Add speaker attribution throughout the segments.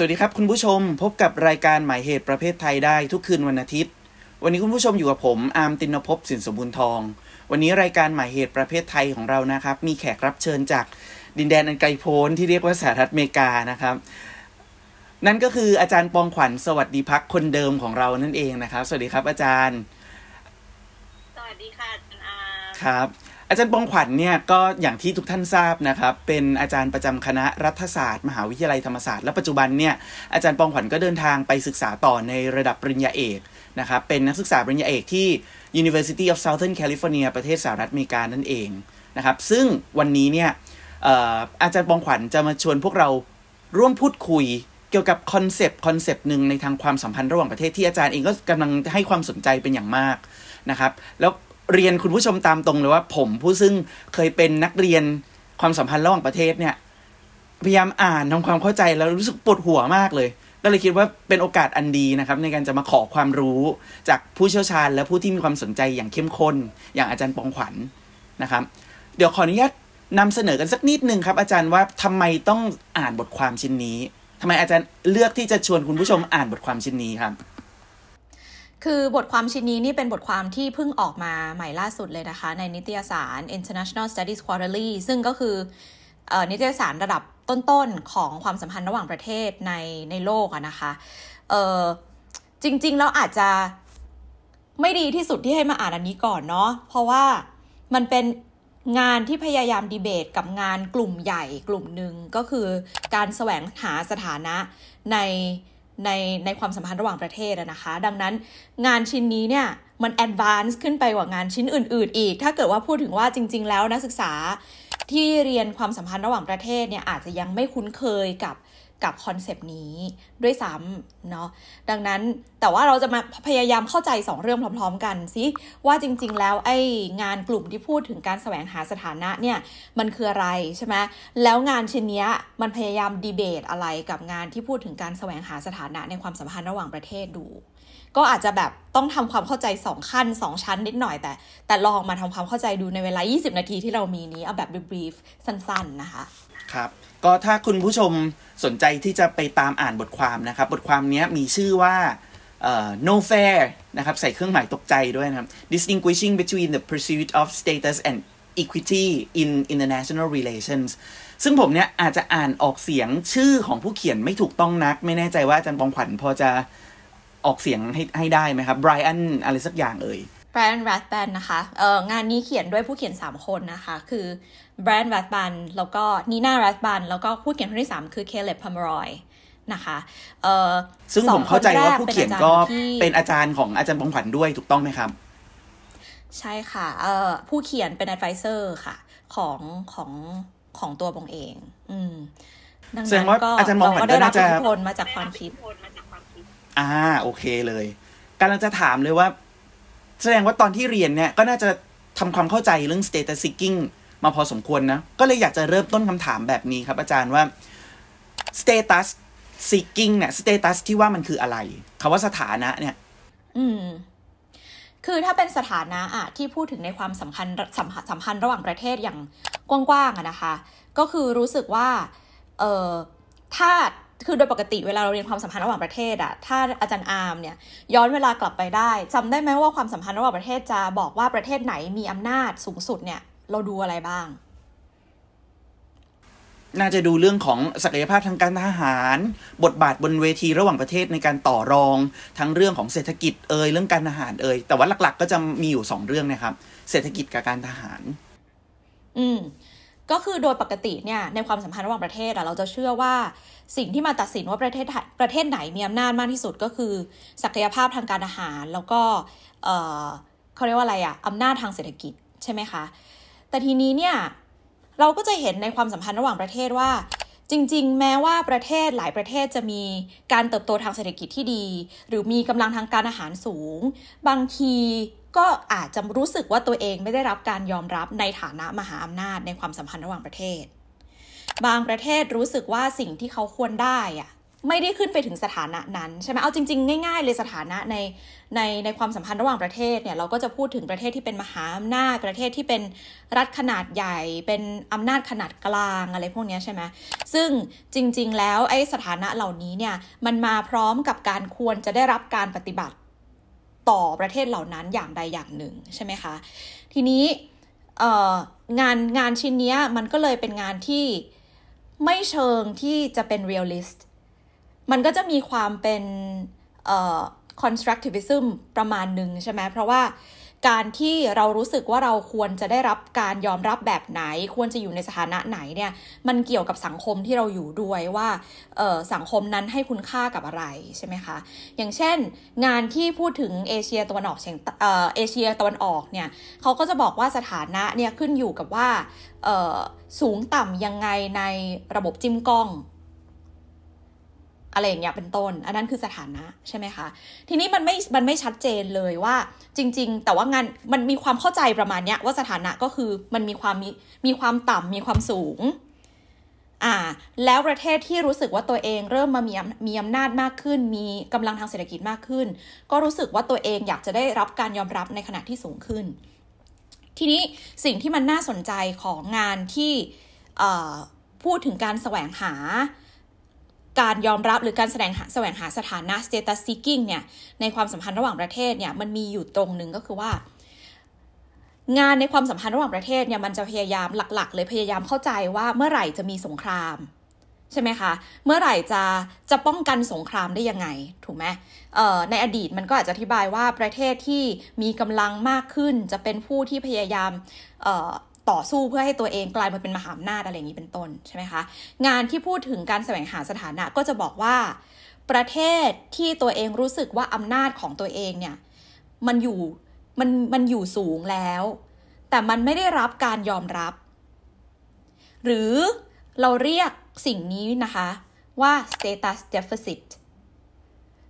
Speaker 1: สวัสดีครับ คุณผู้ชมพบกับรายการหมายเหตุประเภทไทยได้ทุกคืนวันอาทิตย์ วันนี้คุณผู้ชมอยู่กับผม อาร์มตินภพสินสมบูรณ์ทอง วันนี้รายการหมายเหตุประเภทไทยของเรานะครับ มีแขกรับเชิญจากดินแดนอันไกลโพ้นที่เรียกว่าสหรัฐอเมริกานะครับ นั่นก็คืออาจารย์ปองขวัญสวัสดีพักคนเดิมของเรานั่นเองนะครับ สวัสดีครับอาจารย์ สวัสดีค่ะอาจารย์อาร์มครับอาจารย์ปองขวัญเนี่ยก็อย่างที่ทุกท่านทราบนะครับเป็นอาจารย์ประจำคณะรัฐศาสตร์ มหาวิทยาลัยธรรมศาสตร์ และปัจจุบันเนี่ยอาจารย์ปองขวัญก็เดินทางไปศึกษาต่อในระดับปริญญาเอกนะครับ เป็นนักศึกษาปริญญาเอกที่ University of Southern California ประเทศสหรัฐอเมริกานั่นเองนะครับซึ่งวันนี้เนี่ยอาจารย์ปองขวัญจะมาชวนพวกเราร่วมพูดคุยเกี่ยวกับคอนเซปต์คอนเซปต์หนึ่งในทางความสัมพันธ์ระหว่างประเทศที่อาจารย์เองก็กำลังให้ความสนใจเป็นอย่างมากนะครับ แล้วเรียนคุณผู้ชมตามตรงเลยว่าผมผู้ซึ่งเคยเป็นนักเรียนความสัมพันธ์ระหว่างประเทศเนี่ย พยายามอ่านทำความเข้าใจแล้วรู้สึกปวดหัวมากเลยก็เลยคิดว่าเป็นโอกาสอันดีนะครับ ในการจะมาขอความรู้จากผู้เชี่ยวชาญและผู้ที่มีความสนใจอย่างเข้มข้นอย่างอาจารย์ปองขวัญนนะครับ เดี๋ยวขออนุญาตนำเสนอกันสักนิดนึงครับ อาจารย์ว่าทำไมต้องอ่านบทความชิ้นนี้ ทำไมอาจารย์เลือกที่จะชวนคุณผู้ชมอ่านบทความชิ้นนี้ครับ
Speaker 2: คือบทความชิ้นนี้นี่เป็นบทความที่เพิ่งออกมาใหม่ล่าสุดเลยนะคะ ในนิตยสาร International Studies Quarterly ซึ่งก็คืออนิตยสารระดับต้นๆ ของความสัมพันธ์ระหว่างประเทศในในโลกอะนะคะจริงๆ แล้วอาจจะไม่ดีที่สุดที่ให้มาอ่านอันนี้ก่อนเนาะเพราะว่ามันเป็นงานที่พยายามดีเบตกับงานกลุ่มใหญ่กลุ่มหนึ่งก็คือการแสวงหาสถานะในในในความสัมพันธ์ระหว่างประเทศนะคะ ดังนั้นงานชิ้นนี้เนี่ยมันแอดวานซ์ขึ้นไป กว่างานชิ้นอื่นๆอีก ถ้าเกิดว่าพูดถึงว่าจริง ๆ แล้วนักศึกษา ที่เรียนความสัมพันธ์ระหว่างประเทศเนี่ยอาจจะยังไม่คุ้นเคยกับกับคอนเซปต์นี้ด้วยซ้ำเนาะดังนั้นแต่ว่าเราจะมาพยายามเข้าใจ 2 เรื่อง พร้อม ๆ กันสิว่าจริงๆ แล้วไอ้งานกลุ่มที่พูดถึงการแสวงหาสถานะเนี่ย มันคืออะไรใช่ไหมแล้วงานชิ้นนี้มันพยายามดีเบตอะไรกับงานที่พูดถึงการแสวงหาสถานะในความสัมพันธ์ระหว่างประเทศดูก็อาจจะแบบต้องทำความเข้าใจ 2 ขั้น 2 ชั้นนิดหน่อย แต่แต่ลองมาทำความเข้าใจดูในเวลา 20 นาทีที่เรามีนี้เอาแบบบรีฟสั้นๆ นะคะ
Speaker 1: ครับ ก็ถ้าคุณผู้ชมสนใจที่จะไปตามอ่านบทความนะครับ บทความนี้มีชื่อว่า uh, no fair นะครับใส่เครื่องหมายตกใจด้วยนะครับ distinguishing between the pursuit of status and equity in international relations ซึ่งผมเนี่ยอาจจะอ่านออกเสียงชื่อของผู้เขียนไม่ถูกต้องนัก ไม่แน่ใจว่าอาจารย์ปองขวัญพอจะออกเสียงให้ให้ได้ไหมครับไบรอันอะไรสักอย่างเอ่ย
Speaker 2: ไบรอันแรดแบนนะคะเอองานนี้เขียนด้วยผู้เขียน 3 คนนะคะ คือไบรอันแรดแบนแล้วก็นีน่าแรดแบนแล้วก็ผู้เขียนคนที่ 3 คือเคเลบพัมรอยนะคะเออ
Speaker 1: ซึ่งผมเข้าใจว่าผู้เขียนก็เป็นอาจารย์ของอาจารย์บงขวัญด้วยถูกต้องไหมครับ
Speaker 2: ใช่ค่ะเออผู้เขียนเป็นอไวเซอร์ค่ะ ของของของตัวบงเอง อืมดังนั้นก็อาจารย์มองขวัญก็ได้รับอิทธิพลมาจากความคิด
Speaker 1: อ่าโอเคเลยกำลังจะถามเลยว่า แสดงว่าตอนที่เรียนเนี่ยก็น่าจะทำความเข้าใจเรื่อง status seeking มาพอสมควรนะก็เลยอยากจะเริ่มต้นคำถามแบบนี้ครับอาจารย์ว่า status seeking เนี่ย status ที่ว่ามันคืออะไรคาว่าสถานะเนี่ย
Speaker 2: อืม คือถ้าเป็นสถานะอ่ะที่พูดถึงในความสัมพันธ์สัมพันธ์ระหว่างประเทศอย่างกว้างๆอะนะคะ ก็คือรู้สึกว่าเออถ้าคือโดยปกติเวลาเราเรียนความสัมพันธ์ระหว่างประเทศอะถ้าอาจารย์อาร์มเนี่ยย้อนเวลากลับไปได้ จำได้ไหมว่าความสัมพันธ์ระหว่างประเทศจะบอกว่าประเทศไหนมีอำนาจสูงสุดเนี่ยเราดูอะไรบ้าง
Speaker 1: น่าจะดูเรื่องของศักยภาพทางการทหาร บทบาทบนเวทีระหว่างประเทศในการต่อรองทั้งเรื่องของเศรษฐกิจเอ่ยเรื่องการทหารเอ่ยแต่ว่าหลัก ๆ ก็จะมีอยู่2เรื่องนะครับ เศรษฐกิจกับการทหาร
Speaker 2: อืมก็คือโดยปกติเนี่ยในความสัมพันธ์ระหว่างประเทศเราจะเชื่อว่าสิ่งที่มาตัดสินว่าประเทศประเทศไหนมีอำนาจมากที่สุดก็คือ ศักยภาพทางการอาหาร แล้วก็ เขาเรียกว่าอะไรอะอำนาจทางเศรษฐกิจใช่ไหมคะแต่ทีนี้เนี่ยเราก็จะเห็นในความสัมพันธ์ระหว่างประเทศว่า จริงๆ แม้ว่าประเทศหลายประเทศจะมีการเติบโตทางเศรษฐกิจที่ดี หรือมีกำลังทางการอาหารสูง บางทีก็อาจจะรู้สึกว่าตัวเองไม่ได้รับการยอมรับในฐานะมหาอำนาจในความสัมพันธ์ระหว่างประเทศ บางประเทศรู้สึกว่าสิ่งที่เขาควรได้อะไม่ได้ขึ้นไปถึงสถานะนั้นใช่ไหมเอาจริงๆง่ายๆ เลยสถานะในในในความสัมพันธ์ระหว่างประเทศเนี่ยเราก็จะพูดถึงประเทศที่เป็นมหาอำนาจประเทศที่เป็นรัฐขนาดใหญ่ เป็นอำนาจขนาดกลางอะไรพวกนี้ใช่ไหมซึ่งจริงๆ แล้วไอ้สถานะเหล่านี้เนี่ยมันมาพร้อมกับการควรจะได้รับการปฏิบัติต่อประเทศเหล่านั้นอย่างใดอย่างหนึ่ง ใช่ไหมคะ ทีนี้งานงานชิ้นนี้มันก็เลยเป็นงานที่ไม่เชิงที่จะเป็นเรียลลิสต์มันก็จะมีความเป็นคอนสตรักติวิซึมประมาณหนึ่งใช่ไหมเพราะว่าการที่เรารู้สึกว่าเราควรจะได้รับการยอมรับแบบไหน ควรจะอยู่ในสถานะไหนเนี่ยมันเกี่ยวกับสังคมที่เราอยู่ด้วยว่าสังคมนั้นให้คุณค่ากับอะไรใช่ไหมคะอย่างเช่นงานที่พูดถึงเอเชียตะวันออกเฉียงเอเชียตะวันออกเนี่ยเขาก็จะบอกว่าสถานะเนี่ยขึ้นอยู่กับว่าสูงต่ำยังไงในระบบจิ้มกล้องอะไรอย่างเงี้ยเป็นต้น อันนั้นคือสถานะใช่ไหมคะทีนี้มันไม่มันไม่ชัดเจนเลยว่าจริง ๆ แต่ว่างานมันมีความเข้าใจประมาณเนี้ยว่าสถานะก็คือมันมีความมีมีความต่ำมีความสูง อ่าแล้วประเทศที่รู้สึกว่าตัวเองเริ่มมามีมีอำนาจมากขึ้น มีกำลังทางเศรษฐกิจมากขึ้น ก็รู้สึกว่าตัวเองอยากจะได้รับการยอมรับในขณะที่สูงขึ้น ทีนี้สิ่งที่มันน่าสนใจของงานที่พูดถึงการแสวงหาการยอมรับหรือการแสดงหาแสวงหาสถานะ status seeking เนี่ย ในความสัมพันธ์ระหว่างประเทศเนี่ยมันมีอยู่ตรงหนึ่งก็คือว่า งานในความสัมพันธ์ระหว่างประเทศเนี่ยมันจะพยายามหลักๆเลยพยายามเข้าใจว่าเมื่อไหร่จะมีสงครามใช่ไหมคะเมื่อไหร่จะจะป้องกันสงครามได้ยังไงถูกไหมในอดีตมันก็อาจจะอธิบายว่าประเทศที่มีกำลังมากขึ้นจะเป็นผู้ที่พยายามต่อสู้เพื่อให้ตัวเองกลายมาเป็นมหาอำนาจอะไรอย่างนี้เป็นต้นใช่ไหมคะ งานที่พูดถึงการแสวงหาสถานะ ก็จะบอกว่า ประเทศที่ตัวเองรู้สึกว่าอำนาจของตัวเองเนี่ยมันอยู่มันมันอยู่สูงแล้ว แต่มันไม่ได้รับการยอมรับ หรือเราเรียกสิ่งนี้นะคะ ว่า status deficit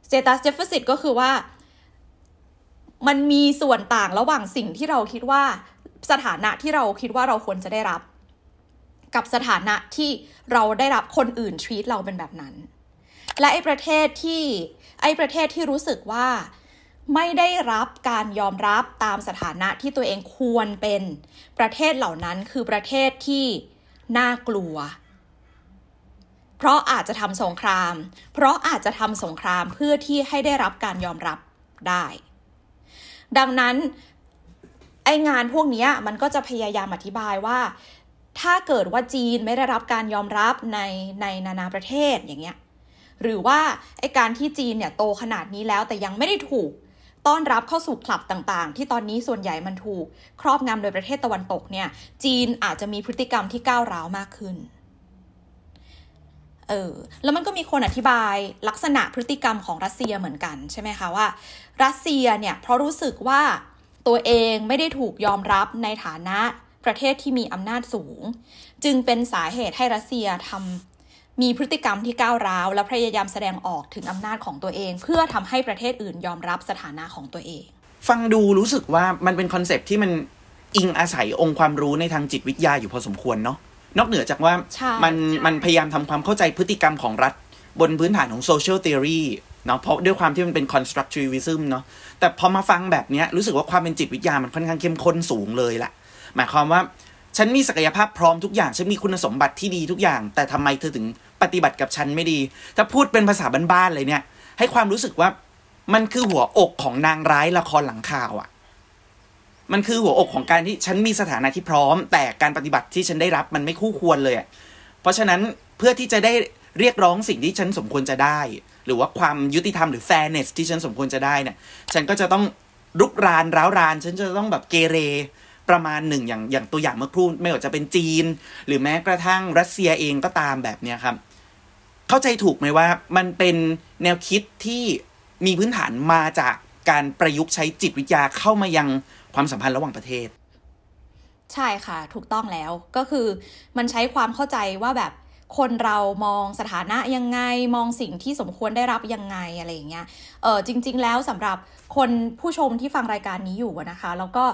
Speaker 2: status deficit ก็คือว่า มันมีส่วนต่างระหว่างสิ่งที่เราคิดว่าสถานะที่เราคิดว่าเราควรจะได้รับ กับสถานะที่เราได้รับคนอื่นทรีตเราเป็นแบบนั้น และไอ้ประเทศที่ไอ้ประเทศที่รู้สึกว่า ไม่ได้รับการยอมรับตามสถานะที่ตัวเองควรเป็นประเทศเหล่านั้นคือประเทศที่น่ากลัว เพราะอาจจะทำสงคราม เพราะอาจจะทำสงครามเพื่อที่ให้ได้รับการยอมรับได้ ดังนั้นไองานพวกนี้มันก็จะพยายามอธิบายว่าถ้าเกิดว่าจีนไม่ได้รับการยอมรับในในนานาประเทศอย่างเงี้ยหรือว่าไอการที่จีนเนี่ยโตขนาดนี้แล้วแต่ยังไม่ได้ถูก ต้อนรับเข้าสู่คลับต่างๆ ที่ตอนนี้ส่วนใหญ่มันถูก ครอบงำโดยประเทศตะวันตกเนี่ยจีนอาจจะมีพฤติกรรมที่ก้าวร้าวมากขึ้นเออแล้วมันก็มีคนอธิบายลักษณะพฤติกรรมของรัสเซียเหมือนกันใช่ไหมคะว่า รัสเซียเนี่ยเพราะรู้สึกว่าตัวเองไม่ได้ถูกยอมรับในฐานะประเทศที่มีอำนาจสูง จึงเป็นสาเหตุให้รัสเซียทำมีพฤติกรรมที่ก้าวร้าวและพยายามแสดงออกถึงอำนาจของตัวเอง เพื่อทำให้ประเทศอื่นยอมรับสถานะของตัวเอง
Speaker 1: ฟังดูรู้สึกว่ามันเป็นคอนเซปที่มันอิงอาศัยองค์ความรู้ในทางจิตวิทยาอยู่พอสมควรเนาะนอกเหนือจากว่ามันมันพยายามทำความเข้าใจพฤติกรรมของรัฐ บนพื้นฐานของโซเชียลเทอรีเนาะเพราะด้วยความที่มันเป็น constructivism เนาะแต่พอมาฟังแบบนี้ รู้สึกว่าความเป็นจิตวิทยา มันค่อนข้างเข้มข้นสูงเลยละหมายความว่า ฉันมีศักยภาพพร้อมทุกอย่างฉันมีคุณสมบัติที่ดีทุกอย่าง แต่ทำไมเธอถึงปฏิบัติกับฉันไม่ดี ถ้าพูดเป็นภาษาบ้านๆเลยเนี่ย ให้ความรู้สึกว่ามันคือหัวอกของนางร้ายละครหลังข่าวอะ่ะ มันคือหัวอกของการที่ฉันมีสถานะที่พร้อม แต่การปฏิบัติที่ฉันได้รับมันไม่คู่ควรเลยอ่ะเพราะฉะนั้นเพื่อที่จะได้เรียกร้องสิ่งที่ฉันสมควรจะได้หรือว่าความยุติธรรมหรือ fairness ที่ฉันสมควรจะได้เนี่ย ฉันก็จะต้องรุกราน ร้าวราน ฉันจะต้องแบบเกเร ประมาณหนึ่ง อย่างอย่างตัวอย่างเมื่อครู่ไม่ว่าจะเป็นจีน หรือแม้กระทั่งรัสเซียเองก็ตามแบบเนี้ยครับ เข้าใจถูกไหมว่ามันเป็นแนวคิดที่มีพื้นฐานมาจากการประยุกต์ใช้จิตวิทยาเข้ามายังความสัมพันธ์ระหว่างประเทศ
Speaker 2: ใช่ค่ะถูกต้องแล้วก็คือมันใช้ความเข้าใจว่าแบบคนเรามองสถานะยังไง มองสิ่งที่สมควรได้รับยังไงอะไรอย่างเงี้ย เออจริงๆแล้วสำหรับคนผู้ชมที่ฟังรายการนี้อยู่นะคะแล้วก็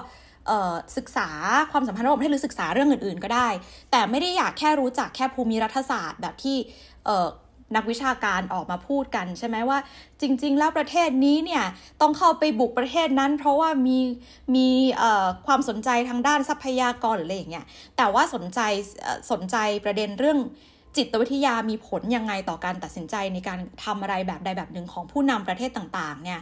Speaker 2: ศึกษาความสัมพันธ์ระหว่างให้หรือศึกษาเรื่องอื่นๆ ก็ได้ แต่ไม่ได้อยากแค่รู้จักแค่ภูมิรัฐศาสตร์ แบบที่นักวิชาการออกมาพูดกันใช่ไหมว่าจริง ๆ แล้วประเทศนี้เนี่ยต้องเข้าไปบุกประเทศนั้น เพราะว่ามีมีความสนใจทางด้านทรัพยากรหรืออะไรอย่างเงี้ยแต่ว่าสนใจสนใจประเด็นเรื่องจิตวิทยามีผลยังไงต่อการตัดสินใจในการทำอะไรแบบใดแบบหนึ่งของผู้นำประเทศต่างๆเนี่ย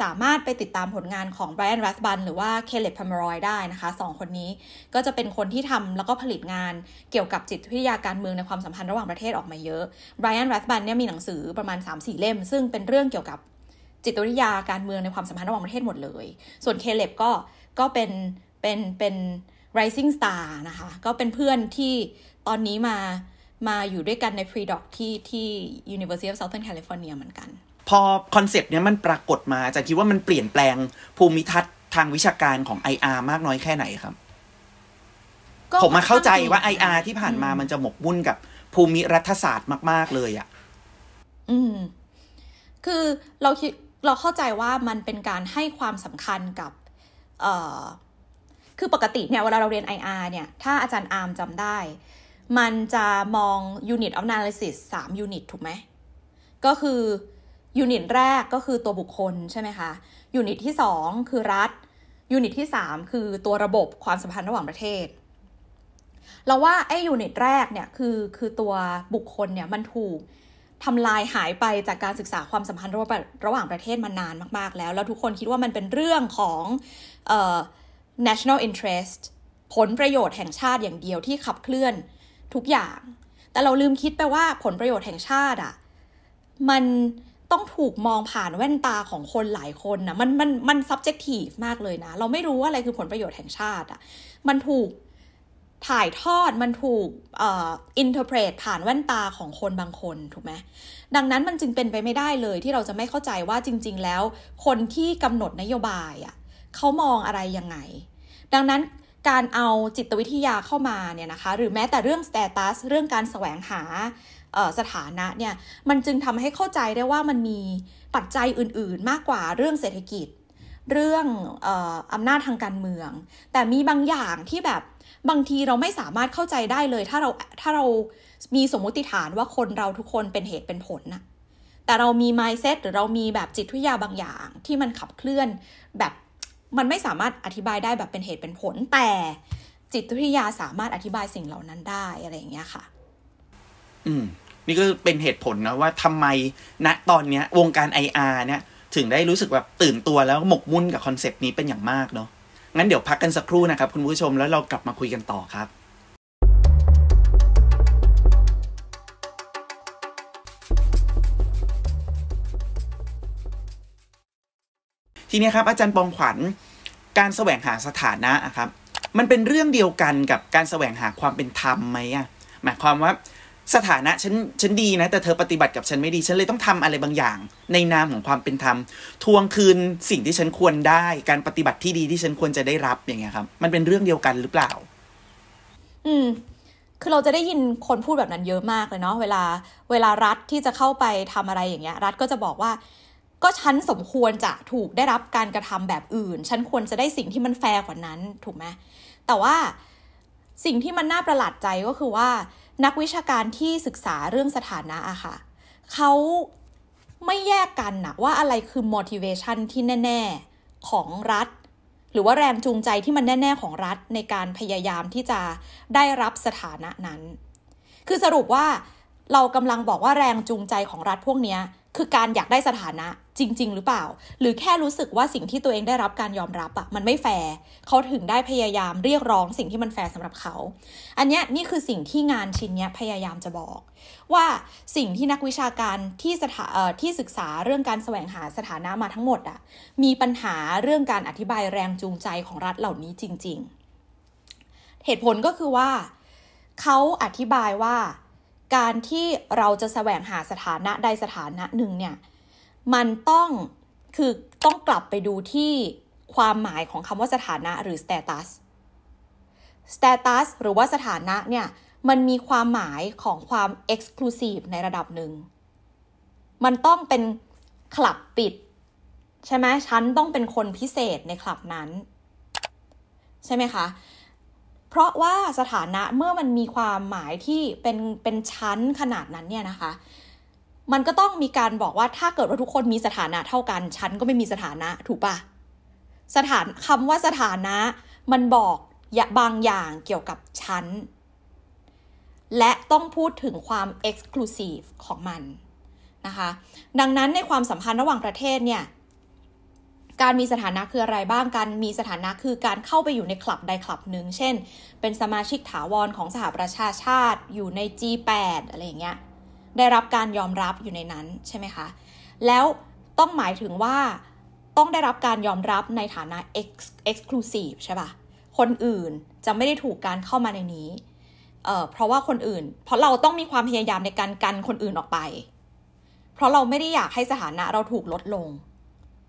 Speaker 2: สามารถไปติดตามผลงานของไบรอันรัสบันหรือว่าเคเลปพามรอยได้นะคะ สองคนนี้ก็จะเป็นคนที่ทำแล้วก็ผลิตงานเกี่ยวกับจิตวิทยาการเมืองในความสัมพันธ์ระหว่างประเทศออกมาเยอะไบรอันรัสบันเนี่ยมีหนังสือประมาณ 3-4เล่มซึ่งเป็นเรื่องเกี่ยวกับจิตวิทยาการเมืองในความสัมพันธ์ระหว่างประเทศหมดเลย ส่วนเคเลปก็ก็เป็นเป็นเป็น rising star นะคะ ก็เป็นเพื่อนที่ตอนนี้มามาอยู่ด้วยกันใน Pre-Doc ที่ที่ University of Southern California เหมือนกัน
Speaker 1: พอคอนเซปต์เนี้ยมันปรากฏมาจะคิดว่ามันเปลี่ยนแปลงภูมิทัศน์ทางวิชาการของ IR มากน้อยแค่ไหนครับ ผมมาเข้าใจว่า IR ที่ผ่านมามันจะหมกมุ่นกับภูมิรัฐศาสตร์มาก ๆ เลยอะ่ะ
Speaker 2: อืม คือเราคิดเราเข้าใจว่ามันเป็นการให้ความสำคัญกับเอ่อ คือปกติเนี่ยเวลาเราเรียน IR เนี่ย ถ้าอาจารย์อาร์มจำได้มันจะมอง unit of analysis 3 unit ถูกไหม ก็คือยูนิตแรกก็คือตัวบุคคลใช่ไหมคะยูนิตที่ 2 คือรัฐยูนิตที่ 3 คือตัวระบบความสัมพันธ์ระหว่างประเทศเราว่าไอ้ยูนิตแรกเนี่ยคือคือตัวบุคคลเนี่ยมันถูกทำลายหายไปจากการศึกษาความสัมพันธ์ระหว่างประเทศมานานมากๆ แล้ว แล้วทุกคนคิดว่ามันเป็นเรื่องของอ national interest ผลประโยชน์แห่งชาติอย่างเดียวที่ขับเคลื่อนทุกอย่าง แต่เราลืมคิดไปว่า ผลประโยชน์แห่งชาติอะมันต้องถูกมองผ่านแว่นตาของคนหลายคนนะมัน มัน มัน subjective มากเลยนะ เราไม่รู้ว่าอะไรคือผลประโยชน์แห่งชาติอะมันถูกถ่ายทอดมันถูกอ่อ interpret ผ่านแว่นตาของคนบางคน ถูกไหม ดังนั้น มันจึงเป็นไปไม่ได้เลย ที่เราจะไม่เข้าใจว่าจริง ๆ แล้ว คนที่กำหนดนโยบายอะ่ะเขามองอะไรยังไง ดังนั้นการเอาจิตวิทยาเข้ามาเนี่ยนะคะหรือแม้แต่เรื่องสเตตัสเรื่องการแสวงหาสถานะเนี่ยมันจึงทำให้เข้าใจได้ว่ามันมีปัจจัยอื่น ๆ มากกว่าเรื่องเศรษฐกิจ เรื่องออำนาจทางการเมือง แต่มีบางอย่างที่แบบบางทีเราไม่สามารถเข้าใจได้เลยถ้าเราถ้าเรา มีสมมติฐานว่าคนเราทุกคนเป็นเหตุเป็นผลนะแต่เรามี mindset หรือเรามีแบบจิตวิทยาบางอย่างที่มันขับเคลื่อนแบบมันไม่สามารถอธิบายได้แบบเป็นเหตุเป็นผลแต่จิตวิทยาสามารถอธิบายสิ่งเหล่านั้นได้อะไรอย่างเงี้ยค่ะ
Speaker 1: อืมนี่ก็เป็นเหตุผลนะว่าทำไมณนะตอนเนี้ยวงการ IR เนี่ย ถึงได้รู้สึกแบบตื่นตัวแล้วหมกมุ่นกับคอนเซปต์นี้เป็นอย่างมากเนาะงั้นเดี๋ยวพักกันสักครู่นะครับคุณผู้ชมแล้วเรากลับมาคุยกันต่อครับทีนี้ครับอาจารย์ปองขวัญการแสวงหาสถานะครับ มันเป็นเรื่องเดียวกันกับการแสวงหาความเป็นธรรมไหมอ่ะหมายความว่าสถานะฉันฉันดีนะ แต่เธอปฏิบัติกับฉันไม่ดี ฉันเลยต้องทำอะไรบางอย่างในนามของความเป็นธรรม ทวงคืนสิ่งที่ฉันควรได้ การปฏิบัติที่ดีที่ฉันควรจะได้รับอย่างเงี้ยครับ มันเป็นเรื่องเดียวกันหรือเปล่า
Speaker 2: อืม คือเราจะได้ยินคนพูดแบบนั้นเยอะมากเลยเนาะเวลา เวลารัฐที่จะเข้าไปทำอะไรอย่างเงี้ย รัฐก็จะบอกว่าก็ฉันสมควรจะถูกได้รับการกระทำแบบอื่น ฉันควรจะได้สิ่งที่มันแฟร์กว่านั้นถูกไหมแต่ว่าสิ่งที่มันน่าประหลาดใจก็คือว่านักวิชาการที่ศึกษาเรื่องสถานะอะค่ะเขาไม่แยกกันนะว่าอะไรคือ motivation ที่แน่ๆของรัฐ หรือว่าแรงจูงใจที่มันแน่ ๆ ของรัฐในการพยายามที่จะได้รับสถานะนั้น คือสรุปว่า เรากำลังบอกว่าแรงจูงใจของรัฐพวกนี้คือการอยากได้สถานะจริง ๆ หรือเปล่า หรือแค่รู้สึกว่าสิ่งที่ตัวเองได้รับการยอมรับอะมันไม่แฟร์เขาถึงได้พยายามเรียกร้องสิ่งที่มันแฟร์สำหรับเขา อันเนี้ยนี่คือสิ่งที่งานชิ้นเนี้ยพยายามจะบอก ว่าสิ่งที่นักวิชาการที่สถาที่ศึกษาเรื่องการแสวงหาสถานะมาทั้งหมดอะมีปัญหาเรื่องการอธิบายแรงจูงใจของรัฐเหล่านี้จริง ๆ เหตุผลก็คือว่าเขาอธิบายว่าการที่เราจะแสวงหาสถานะใดสถานะหนึ่งเนี่ย มันต้องคือต้องกลับไปดูที่ความหมายของคำว่าสถานะหรือ status status หรือว่าสถานะเนี่ยมันมีความหมายของความ exclusive ในระดับหนึ่ง มันต้องเป็นคลับปิด ใช่ไหมฉันต้องเป็นคนพิเศษในคลับนั้น ใช่ไหมคะเพราะว่าสถานะเมื่อมันมีความหมายที่เป็นเป็นชั้นขนาดนั้นเนี่ยนะคะ มันก็ต้องมีการบอกว่าถ้าเกิดว่าทุกคนมีสถานะเท่ากันชั้นก็ไม่มีสถานะถูกปะสถานคำว่าสถานะ มันบอกบางอย่างเกี่ยวกับชั้น และต้องพูดถึงความ exclusive ของมันนะคะดังนั้นในความสัมพันธ์ระหว่างประเทศเนี่ยการมีสถานะคืออะไรบ้างการมีสถานะคือการเข้าไปอยู่ในคลับใดคลับหนึ่ง เช่น เป็นสมาชิกถาวรของสหประชาชาติ อยู่ใน G8 อะไรอย่างเงี้ย ได้รับการยอมรับอยู่ในนั้นใช่ไหมคะ แล้วต้องหมายถึงว่าต้องได้รับการยอมรับในฐานะ exclusive ใช่ปะคนอื่นจะไม่ได้ถูกการเข้ามาในนี้เเพราะว่าคนอื่น เพราะเราต้องมีความพยายามในการกันคนอื่นออกไป เพราะเราไม่ได้อยากให้สถานะเราถูกลดลง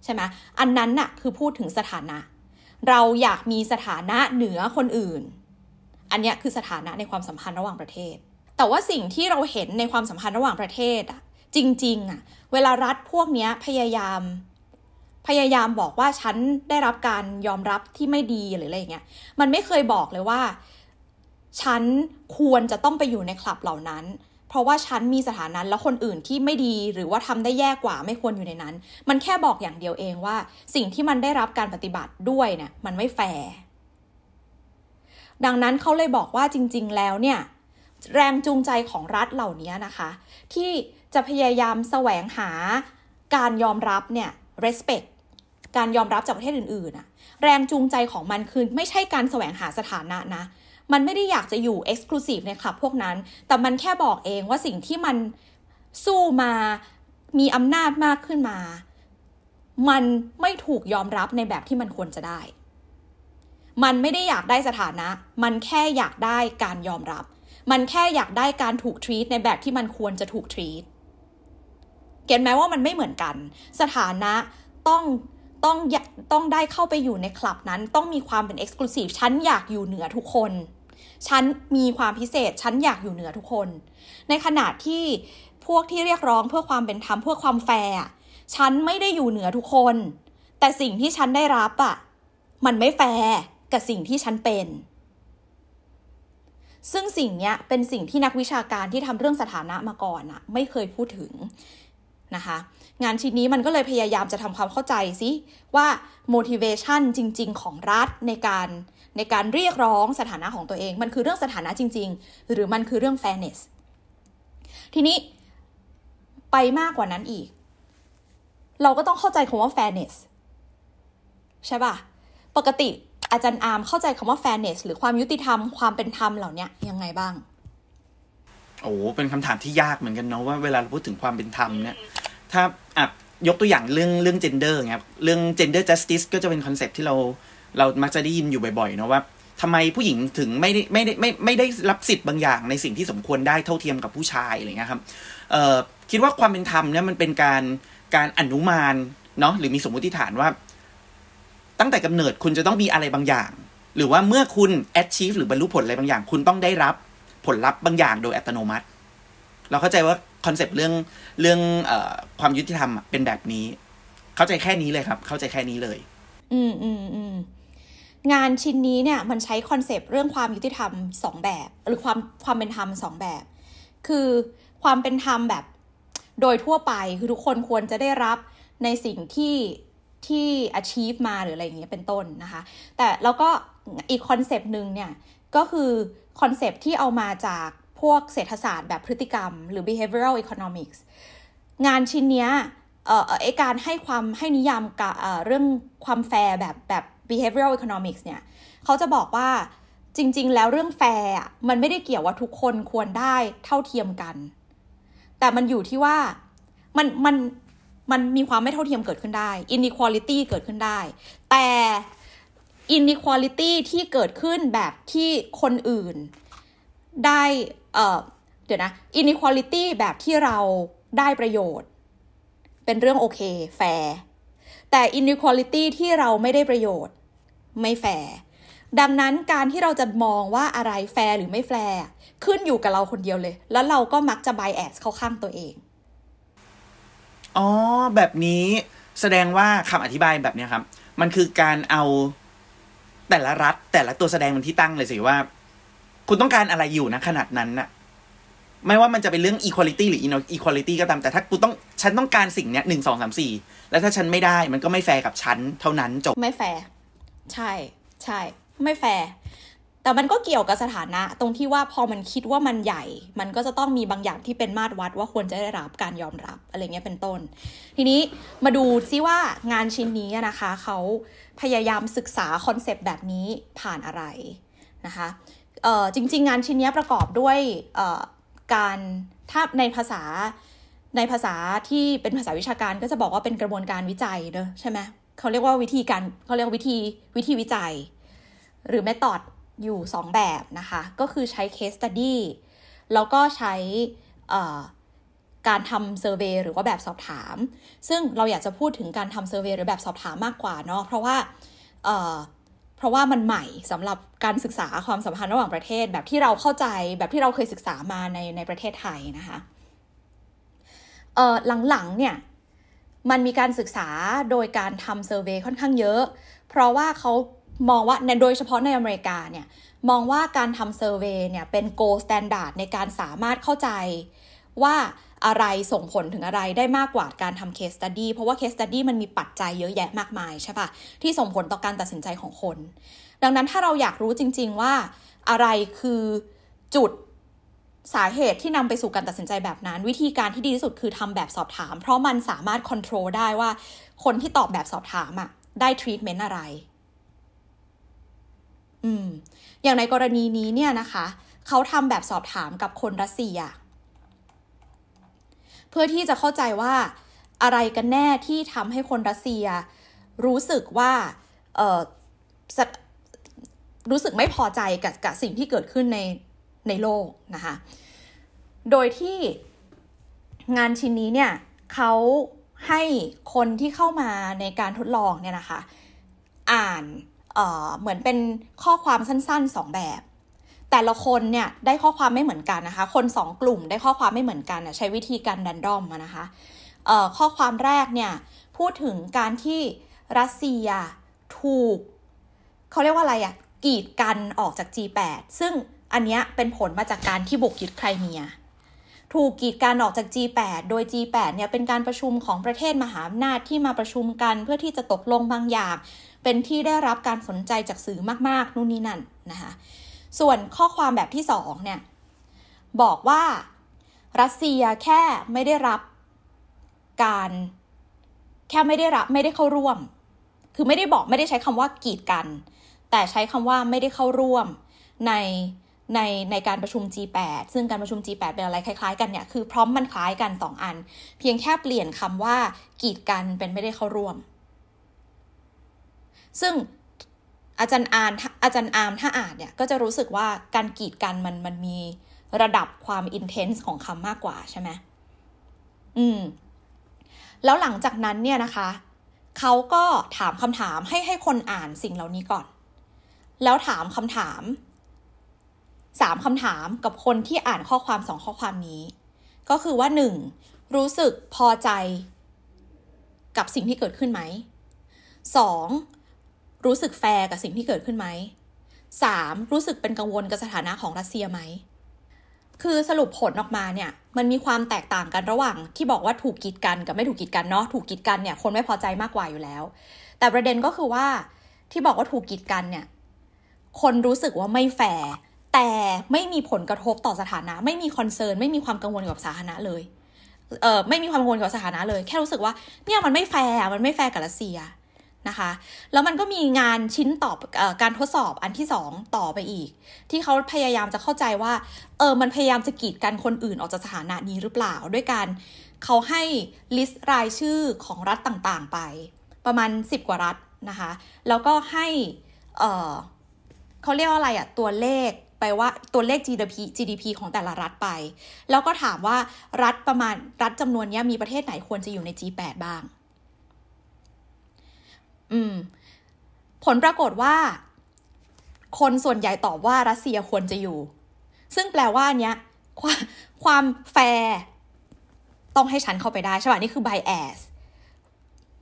Speaker 2: ใช่ไหม อันนั้นน่ะคือพูดถึงสถานะ เราอยากมีสถานะเหนือคนอื่น อันนี้คือสถานะในความสัมพันธ์ระหว่างประเทศ แต่ว่าสิ่งที่เราเห็นในความสัมพันธ์ระหว่างประเทศอ่ะ จริงๆ อ่ะ เวลารัฐพวกนี้พยายามพยายามบอกว่าฉันได้รับการยอมรับที่ไม่ดีหรืออะไรเงี้ย มันไม่เคยบอกเลยว่า ฉันควรจะต้องไปอยู่ในคลับเหล่านั้นเพราะว่าฉันมีสถานะแล้วคนอื่นที่ไม่ดีหรือว่าทำได้แย่กว่าไม่ควรอยู่ในนั้น มันแค่บอกอย่างเดียวเองว่า สิ่งที่มันได้รับการปฏิบัติด้วยเนี่ยมันไม่แฟร์ ดังนั้นเขาเลยบอกว่าจริงๆ แล้วเนี่ยแรงจูงใจของรัฐเหล่านี้นะคะ ที่จะพยายามแสวงหา การยอมรับเนี่ย respect การยอมรับจากประเทศอื่นๆอะแรงจูงใจของมันคือไม่ใช่การแสวงหาสถานะนะมันไม่ได้อยากจะอยู่ Exclusive ในคลับพวกนั้น แต่มันแค่บอกเองว่าสิ่งที่มันสู้มา มีอำนาจมากขึ้นมา มันไม่ถูกยอมรับในแบบที่มันควรจะได้ มันไม่ได้อยากได้สถานะ มันแค่อยากได้การยอมรับ มันแค่อยากได้การถูกทรีตในแบบที่มันควรจะถูกทรีตเก็ตไหมว่ามันไม่เหมือนกัน สถานะต้องต้อง ต้องได้ เข้าไปอยู่ในคลับนั้นต้องมีความเป็นเอ็กซ์คลูซีฟฉันอยากอยู่เหนือทุกคนฉันมีความพิเศษ ฉันอยากอยู่เหนือทุกคน ในขณะที่พวกที่เรียกร้องเพื่อความเป็นธรรมเพื่อความแฟร์ฉันไม่ได้อยู่เหนือทุกคน แต่สิ่งที่ฉันได้รับอะ่ะ มันไม่แฟร์กับสิ่งที่ฉันเป็น ซึ่งสิ่งนี้เป็นสิ่งที่นักวิชาการที่ทำเรื่องสถานะมาก่อนอะไม่เคยพูดถึงนะคะงานชิ้นนี้มันก็เลยพยายามจะทำความเข้าใจซิว่า motivation จริงๆของรัฐในการในการเรียกร้องสถานะของตัวเอง มันคือเรื่องสถานะจริงๆ หรือมันคือเรื่อง fairness ทีนี้ไปมากกว่านั้นอีก เราก็ต้องเข้าใจคำว่า fairness ใช่ป่ะปกติอาจารย์อาร์มเข้าใจคำว่า fairness หรือความยุติธรรมความเป็นธรรมเหล่านี้ยังไงบ้าง
Speaker 1: โอ้เป็นคำถามที่ยากเหมือนกันเนาะว่าเวลาเราพูดถึงความเป็นธรรมเนี่ยถ้าอ่ะยกตัวอย่างเรื่องเรื่องเเดอร์เงี้ยเรื่องเจนเดอร์จัสติสก็จะเป็นคอนเซปที่เรา เรามักจะได้ยินอยู่บ่อย ๆเนาะว่าทำไมผู้หญิงถึงไม่ได้ไม่ได้ไม่ไม่ได้รับสิทธิ์บางอย่างในสิ่งที่สมควรได้เท่าเทียมกับผู้ชายอะไรเงี้ยครับเอ่อคิดว่าความเป็นธรรมเนี่ยมันเป็นการการอนุมานเนาะหรือมีสมมติฐานว่า ตั้งแต่กำเนิดคุณจะต้องมีอะไรบางอย่าง หรือว่าเมื่อคุณ achieve หรือบรรลุผลอะไรบางอย่างคุณต้องได้รับผลลัพธ์บางอย่างโดยอัตโนมัติ เราเข้าใจว่าคอนเซปต์เรื่องเรื่องอความยุติธรรมเป็นแบบนี้ เข้าใจแค่นี้เลยครับ เข้าใจแค่นี้เลย
Speaker 2: อืมอืมอืมงานชิ้นนี้เนี่ยมันใช้คอนเซปต์เรื่องความยุติธรรมสองแบบ หรือความความเป็นธรรมสองแบบ คือความเป็นธรรมแบบโดยทั่วไปคือทุกคนควรจะได้รับในสิ่งที่ที่ achieve มาหรืออะไรอย่างเงี้ยเป็นต้นนะคะ แต่แล้วก็อีกคอนเซปต์หนึ่งเนี่ยก็คือคอนเซปที่เอามาจากพวกเศรษฐศาสตร์แบบพฤติกรรม หรือ behavioral economics งานชิ้นนี้เอ่อไอการให้ความให้นิยามกับเรื่องความแฟร์แบบแบบ behavioral economics เนี่ยเขาจะบอกว่าจริง ๆ แล้วเรื่องแฟร์มันไม่ได้เกี่ยวว่าทุกคนควรได้เท่าเทียมกัน แต่มันอยู่ที่ว่า มันมันมันมีความไม่เท่าเทียมเกิดขึ้นได้ inequality เกิดขึ้นได้ แต่อินดิควอลิตี้ที่เกิดขึ้นแบบที่คนอื่น ได้ เออเดี๋ยวนะอินดิควอลิตี้แบบที่เราได้ประโยชน์ เป็นเรื่องโอเคแฟร์ แต่อินดิควอลิตี้ที่เราไม่ได้ประโยชน์ ไม่แฟร์ ดังนั้นการที่เราจะมองว่าอะไรแฟร์หรือไม่แฟร์ขึ้นอยู่กับเราคนเดียวเลย แล้วเราก็มักจะไบแอสเข้าข้างตัวเอง
Speaker 1: อ๋อ แบบนี้แสดงว่าคำอธิบายแบบนี้ครับ มันคือการเอาแต่ละรัฐ แต่ละตัวแสดงมันที่ตั้งเลยสิว่า คุณต้องการอะไรอยู่นะขนาดนั้นน่ะไม่ว่ามันจะเป็นเรื่อง equality หรือ inequality ก็ตามแต่ถ้ากูต้องฉันต้องการสิ่งเนี้ยหนึ่งสองสามสี่แล้วถ้าฉันไม่ได้ มันก็ไม่แฟร์กับฉันเท่านั้นจบ ไม่แฟร์
Speaker 2: ใช่ ใช่ ไม่แฟร์แต่มันก็เกี่ยวกับสถานะตรงที่ว่าพอมันคิดว่ามันใหญ่ มันก็จะต้องมีบางอย่างที่เป็นมาตรวัดว่าควรจะได้รับการยอมรับ อะไรเงี้ยเป็นต้น ทีนี้มาดูซิว่างานชิ้นนี้นะคะเขาพยายามศึกษาคอนเซปต์แบบนี้ผ่านอะไรนะคะจริง ๆ งานชิ้นนี้ประกอบด้วยการถ้าในภาษาในภาษาที่เป็นภาษาวิชาการ ก็จะบอกว่าเป็นกระบวนการวิจัยเนอะใช่ไหมเขาเรียกว่าวิธีการเขาเรียกวิธีวิธีวิจัยหรือแมท h o อยู่2แบบนะคะ ก็คือใช้ case study แล้วก็ใช้การทำเซอร์เวยหรือว่าแบบสอบถาม ซึ่งเราอยากจะพูดถึงการทำเซอร์เวยหรือแบบสอบถามมากกว่าเนาะ เพราะว่าเพราะว่ามันใหม่สำหรับการศึกษาความสัมพันธ์ระหว่างประเทศแบบที่เราเข้าใจแบบที่เราเคยศึกษามาในในประเทศไทยนะคะเออหลังๆเนี่ย มันมีการศึกษาโดยการทำเซอร์เวยค่อนข้างเยอะ เพราะว่าเขามองว่าในโดยเฉพาะในอเมริกาเนี่ยมองว่าการทำเซอร์เวย์เนี่ยเป็นโกลสแตนดาร์ดในการสามารถเข้าใจว่าอะไรส่งผลถึงอะไรได้มากกว่าการทำเคสตัดดี้เพราะว่าเคสตัดดี้มันมีปัจจัยเยอะแยะมากมาย ใช่ปะที่ส่งผลต่อการตัดสินใจของคน ดังนั้นถ้าเราอยากรู้จริง ๆ ว่าอะไรคือจุดสาเหตุที่นำไปสู่การตัดสินใจแบบนั้น วิธีการที่ดีที่สุดคือทำแบบสอบถาม เพราะมันสามารถควบคุมได้ว่าคนที่ตอบแบบสอบถามอะได้ทรีทเมนต์อะไรอืมอย่างในกรณีนี้เนี่ยนะคะ เขาทำแบบสอบถามกับคนรัสเซีย เพื่อที่จะเข้าใจว่า อะไรกันแน่ที่ทำให้คนรัสเซียรู้สึกว่าเออรู้สึกไม่พอใจกับกับสิ่งที่เกิดขึ้นในในโลกนะคะ โดยที่งานชิ้นนี้เนี่ย เขาให้คนที่เข้ามาในการทดลองเนี่ยนะคะ อ่านเหมือนเป็นข้อความสั้นๆ 2 แบบ แต่ละคนเนี่ย ได้ข้อความไม่เหมือนกันนะคะ คน2กลุ่มได้ข้อความไม่เหมือนกันใช้วิธีการดันดอมนะคะข้อความแรกเนี่ย พูดถึงการที่รัสเซียถูกเขาเรียกว่าอะไรอะกีดกันออกจาก G8 ซึ่งอันเนี้ยเป็นผลมาจากการที่บุกยึดไครเมียถูกกีดกันออกจาก G8 โดย G8 เนี่ยเป็นการประชุมของประเทศมหาอำนาจที่มาประชุมกันเพื่อที่จะตกลงบางอย่างเป็นที่ได้รับการสนใจจากสื่อมากๆ นู่นนี่นั่นนะคะส่วนข้อความแบบที่สองเนี่ยบอกว่ารัสเซียแค่ไม่ได้รับการแค่ไม่ได้รับไม่ได้เข้าร่วม คือไม่ได้บอกไม่ได้ใช้คำว่ากีดกัน แต่ใช้คำว่าไม่ได้เข้าร่วม ในในในการประชุม G8 ซึ่งการประชุม G8 เป็นอะไรคล้ายๆกันเนี่ยคือพร้อมมันคล้ายกัน2อัน เพียงแค่เปลี่ยนคำว่ากีดกันเป็นไม่ได้เข้าร่วมซึ่งอาจารย์อานอาจารย์อามถ้าอ่านเนี่ย ก็จะรู้สึกว่าการกีดกันมันมันมีระดับความอินเทนส์ของคำมากกว่าใช่ไหมอืม แล้วหลังจากนั้นเนี่ยนะคะ เขาก็ถามคำถามให้ให้คนอ่านสิ่งเหล่านี้ก่อน แล้วถามคำถามสามคำถามกับคนที่อ่านข้อความสองข้อความนี้ ก็คือว่าหนึ่งรู้สึกพอใจกับสิ่งที่เกิดขึ้นไหมสองรู้สึกแฟร์กับสิ่งที่เกิดขึ้นไหม 3. รู้สึกเป็นกังวลกับสถานะของรัสเซียไหม คือสรุปผลออกมาเนี่ย มันมีความแตกต่างกันระหว่างที่บอกว่าถูกกีดกันกับไม่ถูกกีดกันเนาะ ถูกกีดกันเนี่ยคนไม่พอใจมากกว่าอยู่แล้ว แต่ประเด็นก็คือว่า ที่บอกว่าถูกกีดกันเนี่ย คนรู้สึกว่าไม่แฟร์ แต่ไม่มีผลกระทบต่อสถานะ ไม่มีคอนเซิร์น ไม่มีความกังวลกับสถานะเลย เออไม่มีความกังวลกับสถานะเลย แค่รู้สึกว่า เนี่ยมันไม่แฟร์มันไม่แฟร์กับรัสเซียนะคะแล้วมันก็มีงานชิ้นตอออการทดสอบอันที่ 2 ต่อไปอีก ที่เขาพยายามจะเข้าใจว่าเออมันพยายามจะกีดกันคนอื่นออกจากสถานะนี้หรือเปล่า ด้วยการเขาให้ลิสต์รายชื่อของรัฐต่างๆไปประมาณ 10 กว่ารัฐนะคะแล้วก็ให้เออเขาเรียกว่าอะไรอะตัวเลขไปว่าตัวเลข GDP GDP ของแต่ละรัฐไป แล้วก็ถามว่ารัฐประมาณรัฐจำนวนนี้มีประเทศไหนควรจะอยู่ใน G8 บ้างอืมผลปรากฏว่า คนส่วนใหญ่ตอบว่ารัสเซียควรจะอยู่ ซึ่งแปลว่าเนี้ยความความแฟร์ต้องให้ฉันเข้าไปได้ ใช่ป่ะนี่คือ b แ a s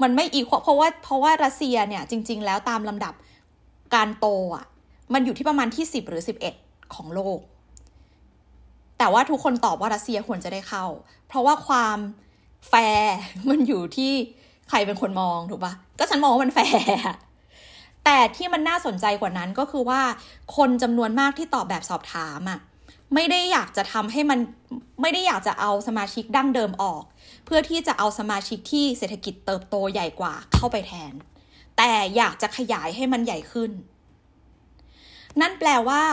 Speaker 2: มันไม่อีกเพราะว่าเพราะว่ารัสเซีย เนี่ยจริงๆ แล้วตามลำดับ การโตอ่ะ มันอยู่ที่ประมาณที่ 10 หรือ 11 ของโลก แต่ว่าทุกคนตอบว่ารัสเซียควรจะได้เข้า เพราะว่าความแฟร์มันอยู่ที่ใครเป็นคนมองถูกปะก็ฉันมองว่ามันแฟร์แต่ที่มันน่าสนใจกว่านั้นก็คือว่าคนจำนวนมากที่ตอบแบบสอบถามอะ่ะ ไม่ได้อยากจะทำให้มันไม่ได้อยากจะเอาสมาชิกดั้งเดิมออก เพื่อที่จะเอาสมาชิกที่เศรษฐกิจเติบโตใหญ่กว่าเข้าไปแทน แต่อยากจะขยายให้มันใหญ่ขึ้น นั่นแปลว่า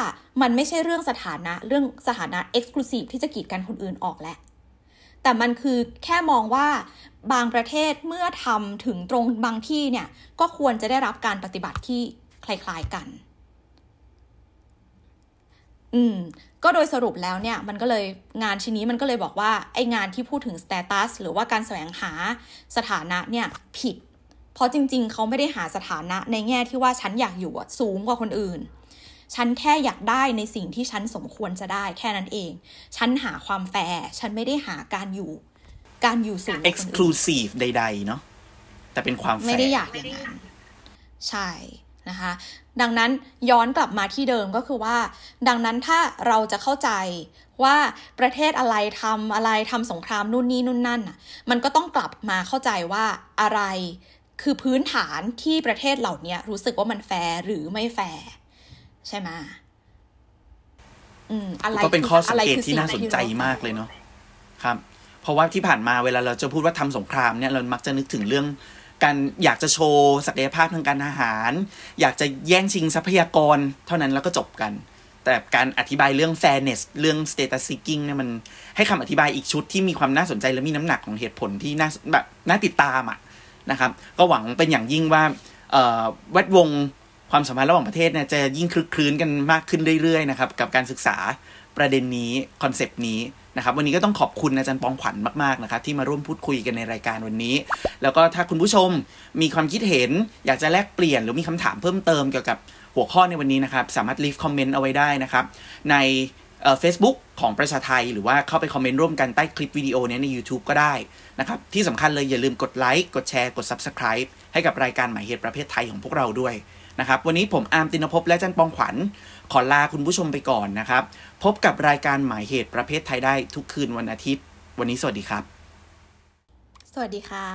Speaker 2: มันไม่ใช่เรื่องสถานะ เรื่องสถานะกซ์คลูซีฟที่จะกีดกันคนอื่นออกแหละ แต่มันคือแค่มองว่าบางประเทศเมื่อทำถึงตรงบางที่เนี่ย ก็ควรจะได้รับการปฏิบัติที่คล้ายๆกัน อืมก็โดยสรุปแล้วเนี่ยมันก็เลยงานชิ้นนี้มันก็เลยบอกว่าไองานที่พูดถึงสเตตัสหรือว่าการแสวงหาสถานะเนี่ย ผิด เพราะจริงๆเขาไม่ได้หาสถานะในแง่ที่ว่าฉันอยากอยู่สูงกว่าคนอื่น ฉันแค่อยากได้ในสิ่งที่ฉันสมควรจะได้แค่นั้นเอง ฉันหาความแฟร์ฉันไม่ได้หาการอยู่การอยู่สูง exclusive
Speaker 1: ใดๆเนาะแต่เป็นความไม่ได้อยาก
Speaker 2: อย่างนั้นใช่นะคะ ดังนั้นย้อนกลับมาที่เดิมก็คือว่า ดังนั้นถ้าเราจะเข้าใจว่าประเทศอะไรทำอะไรทำสงครามนู่นนี่นู่นนั่นอ่ะมันก็ต้องกลับมาเข้าใจว่า อะไรคือพื้นฐานที่ประเทศเหล่านี้รู้สึกว่ามันแฟร์หรือไม่แฟร์ใช่ไหมอืมอะไรก็เป็นข้อสังเกตที่น่าสนใจมา
Speaker 1: กเลยเนาะครับเพราะว่าที่ผ่านมาเวลาเราจะพูดว่าทำสงคราม เนี่ยเรามักจะนึกถึงเรื่อง การอยากจะโชว์ศักยภาพทางการทหาร อยากจะแย่งชิงทรัพยากรเท่านั้นแล้วก็จบกัน แต่การอธิบายเรื่อง fairness เรื่อง status seeking เนี่ยมันให้คำอธิบายอีกชุดที่มีความน่าสนใจและมีน้ำหนักของเหตุผลที่น่าแบบน่าติดตามอ่ะนะครับ ก็หวังเป็นอย่างยิ่งว่าเวดวงความสัมพันธ์ระหว่างประเทศเนี่ยจะยิ่งคลึกคลื้นกันมากขึ้นเรื่อยๆนะครับกับการศึกษาประเด็นนี้คอนเซป t นี้นะครับวันนี้ก็ต้องขอบคุณอาจารย์ปองขวัญมากๆนะครับที่มาร่วมพูดคุยกันในรายการวันนี้ แล้วก็ถ้าคุณผู้ชมมีความคิดเห็นอยากจะแลกเปลี่ยน หรือมีคำถามเพิ่มเติมเกี่ยวกับหัวข้อในวันนี้นะครับสามารถ leave comment เอาไว้ได้นะครับในเฟซบุ๊กของประชาไทย หรือว่าเข้าไปคอมเมนต์ร่วมกันใต้คลิปวิดีโอนี้ใน YouTube ก็ได้นะครับที่สำคัญเลยอย่าลืมกดไลค์กดแชร์กด Subscribe ให้กับรายการหมายเหตุประเภทไทยของพวกเราด้วยนะครับวันนี้ผมอาร์มตินภพและจันปองขวัญขอลาคุณผู้ชมไปก่อนนะครับ พบกับรายการหมายเหตุประเภทไทยได้ทุกคืนวันอาทิตย์ วันนี้สวัสดีครับ
Speaker 2: สวัสดีค่ะ